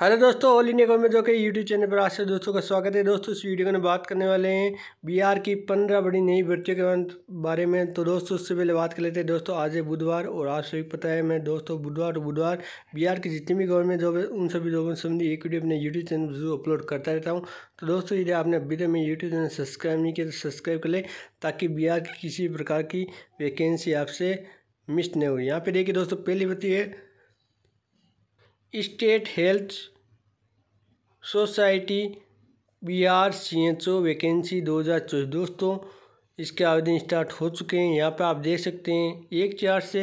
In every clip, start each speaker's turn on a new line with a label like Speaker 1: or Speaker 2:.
Speaker 1: hello दोस्तों all India government जो कि यूट्यूब चैनल पर आज से दोस्तों का स्वागत है दोस्तों इस वीडियो में बात करने वाले हैं बिहार की पंद्रह बड़ी नई भर्तियों के बारे में तो दोस्तों उससे पहले बात कर लेते हैं दोस्तों आज है बुधवार और आप सभी पता है मैं दोस्तों बुधवार और बुधवार बिहार की जितनी भी गवर्नमेंट जॉब है उन सभी लोगों से संबंधी एक वीडियो अपने यूट्यूब चैनल पर जरूर अपलोड करता रहता हूँ तो दोस्तों यदि आपने अभी तक मैं यूट्यूब चैनल सब्सक्राइब नहीं किया तो सब्सक्राइब कर लें ताकि बिहार की किसी प्रकार की वैकेंसी आपसे मिस न हो यहाँ पर देखिए दोस्तों पहली बती है state health society B R C H O vacancy दो हज़ार चौबीस दोस्तों इसके आवेदन स्टार्ट हो चुके हैं यहाँ पे आप देख सकते हैं एक चार से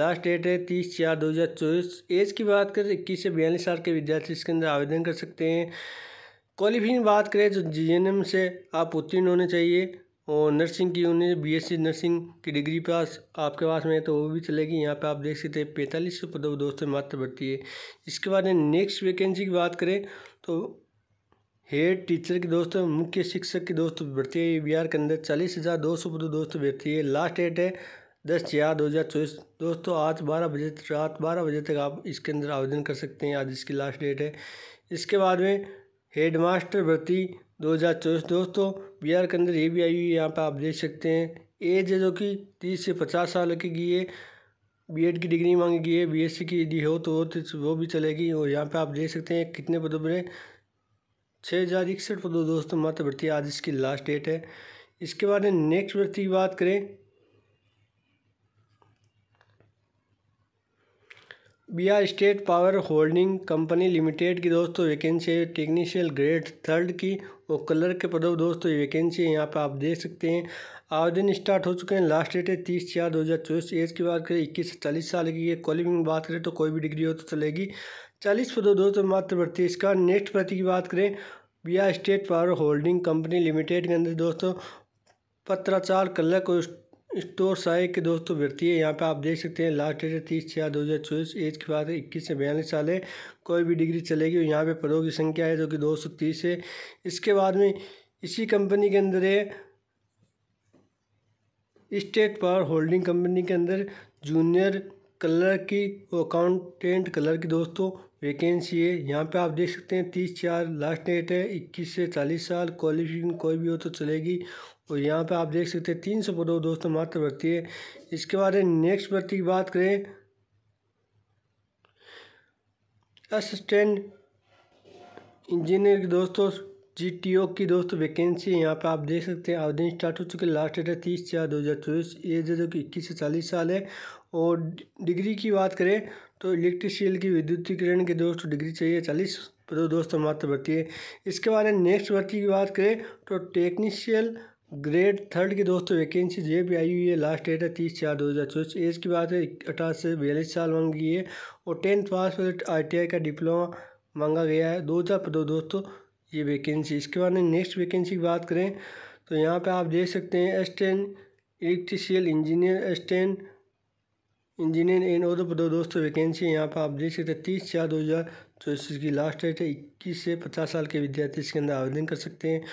Speaker 1: लास्ट डेट है तीस चार दो हज़ार चौबीस एज की बात करें इक्कीस से बयालीस साल के विद्यार्थी इसके अंदर आवेदन कर सकते हैं क्वालिफिकेशन बात करें तो जी एन एम से आप उत्तीर्ण होने चाहिए और नर्सिंग की उन्हें बीएससी नर्सिंग की डिग्री पास आपके पास में है तो वो भी चलेगी यहाँ पे आप देख सकते हैं पैंतालीस सौ पदों दोस्तों मात्र बढ़ती है इसके बाद नेक्स्ट वैकेंसी की बात करें तो हेड टीचर की दोस्तों मुख्य शिक्षक की दोस्तों भर्ती है बिहार के अंदर चालीस हज़ार दो सौ पदों दोस्तों भर्ती है लास्ट डेट है दस चार दो हज़ार चौबीस दोस्तों आज बारह बजे रात बारह बजे तक आप इसके अंदर आवेदन कर सकते हैं आज इसकी लास्ट डेट है इसके बाद में हेडमास्टर भर्ती 2024 दोस्तों बिहार के अंदर ये भी आई हुई है यहाँ पर आप देख सकते हैं एज है जो कि तीस से पचास साल की गई है बीएड की डिग्री मांगी गई है बीएससी की यदि हो तो, तो वो भी चलेगी और यहाँ पर आप देख सकते हैं कितने पदों पर छः हज़ार इकसठ पदों दोस्तों मात्र भर्ती आज इसकी लास्ट डेट है इसके बाद नेक्स्ट भर्ती की बात करें Bihar state power holding company limited की दोस्तों वैकेंसी है टेक्नीशियल ग्रेड थर्ड की और कलर के पदों दोस्तों ये वैकेंसी है यहाँ पे आप देख सकते हैं आवेदन स्टार्ट हो चुके हैं लास्ट डेट है तीस चार दो हज़ार चौबीस एज की बात करें इक्कीस से चालीस साल की है कॉलिंग बात करें तो कोई भी डिग्री हो तो चलेगी चालीस पदों दोस्तों मात्र भर्ती इसका नेक्स्ट प्रति की बात करें Bihar state power holding company limited के अंदर दोस्तों पत्राचार कलर को स्टोर सहायक के दोस्तों भर्ती है यहाँ पे आप देख सकते हैं लास्ट डेट है तीस छः दो हज़ार चौबीस एज के बाद इक्कीस से बयालीस साल है कोई भी डिग्री चलेगी और यहाँ पे पदों की संख्या है जो कि दो सौ तीस है इसके बाद में इसी कंपनी के अंदर है स्टेट पावर होल्डिंग कंपनी के अंदर जूनियर कलर की अकाउंटेंट कलर की दोस्तों वैकेंसी है यहाँ पे आप देख सकते हैं तीस चार लास्ट डेट है इक्कीस से चालीस साल क्वालिफिकेशन कोई भी हो तो चलेगी और यहाँ पे आप देख सकते हैं तीन सौ पदों दोस्तों मात्र भर्ती है इसके बाद नेक्स्ट भर्ती की बात करें असिस्टेंट इंजीनियर की दोस्तों जी की दोस्तों वैकेंसी यहाँ पे आप देख सकते हैं आवेदन स्टार्ट हो चुके लास्ट डेट है तीस चार दो हज़ार चौबीस एज है जो कि इक्कीस से चालीस साल है और डिग्री की बात करें तो इलेक्ट्रिशियल की विद्युतीकरण के दोस्तों डिग्री चाहिए चालीस तो दोस्तों मात्र भर्ती है इसके बाद नेक्स्ट भर्ती की बात करें तो टेक्नीशियल ग्रेड थर्ड के दोस्तों वैकेंसी जे भी आई हुई है लास्ट डेट है तीस चार दो हज़ार चौबीस एज की बात है अठारह से बयालीस साल मांगी है और tenth pass I T I का डिप्लोमा मांगा गया है दो हज़ार दो दोस्तों ये वैकेंसी इसके बाद नेक्स्ट वैकेंसी की बात करें तो यहाँ पे आप देख सकते हैं ten electrical engineer ten engineer इन और पदों दोस्तों वैकेंसी यहाँ पर आप देख सकते हैं तीस चार दो हज़ार चौबीस की लास्ट डेट है इक्कीस से पचास साल के विद्यार्थी इसके अंदर आवेदन कर सकते हैं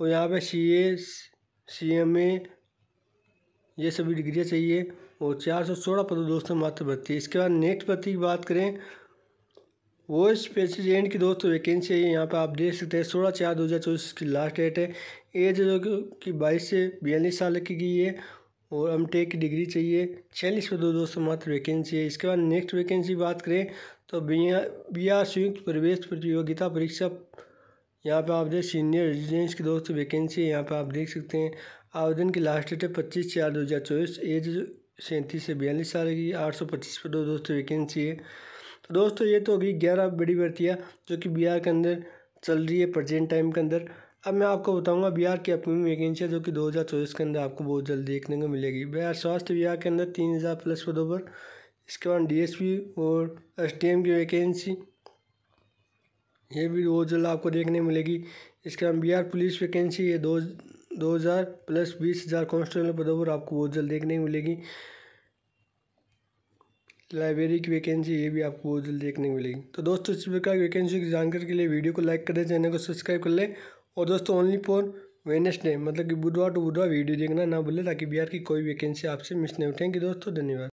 Speaker 1: और यहाँ पर सी ए सी एम ए ये सभी डिग्रियाँ चाहिए और चार सौ सोलह पदों दोस्तों मात्र भर्ती इसके बाद नेक्स्ट भर्ती की बात करें वो इस प्रेसिडेंट की दोस्तों वैकेंसी है यहाँ पर आप देख सकते हैं सोलह चार दो हज़ार चौबीस की लास्ट डेट है एज की बाईस से बयालीस साल की गई है और हम टेक की डिग्री चाहिए छियालीस पर दो दोस्तों मात्र वैकेंसी है इसके बाद नेक्स्ट वैकेंसी बात करें तो आर संयुक्त प्रवेश प्रतियोगिता परीक्षा यहाँ पर आप देख सीनियर रेजिडेंस की दोस्तों वैकेंसी है यहाँ पर आप देख सकते हैं आवेदन की लास्ट डेट है पच्चीस चार दो हज़ार चौबीस एज सैंतीस से बयालीस साल की आठ सौ पच्चीस पर दो दोस्तों वैकेंसी है तो दोस्तों ये तो होगी ग्यारह बड़ी भर्तियाँ जो कि बिहार के अंदर चल रही है प्रजेंट टाइम के अंदर अब मैं आपको बताऊंगा बिहार की अपनी वैकेंसियाँ जो कि 2024 के अंदर आपको बहुत जल्द देखने को मिलेगी बिहार स्वास्थ्य विभाग के अंदर तीन हज़ार प्लस पदों पर इसके बाद डीएसपी और एम की वैकेंसी ये भी बहुत जल्द आपको देखने को मिलेगी इसके बाद बिहार पुलिस वैकेंसी ये दो दो हज़ार प्लस बीस हज़ार कॉन्स्टेबल पदों पर आपको बहुत जल्द देखने को मिलेगी लाइब्रेरी की वैकेंसी ये भी आपको जल्द देखने को मिलेगी तो दोस्तों इस प्रकार की वैकेंसी की जानकारी के लिए वीडियो को लाइक करें चैनल को सब्सक्राइब कर लें और दोस्तों ओनली फॉर वेनेसडे मतलब कि बुधवार टू बुधवार वीडियो देखना ना भूलें ताकि बिहार की कोई वैकेंसी आपसे मिस नहीं उठेंगे दोस्तों धन्यवाद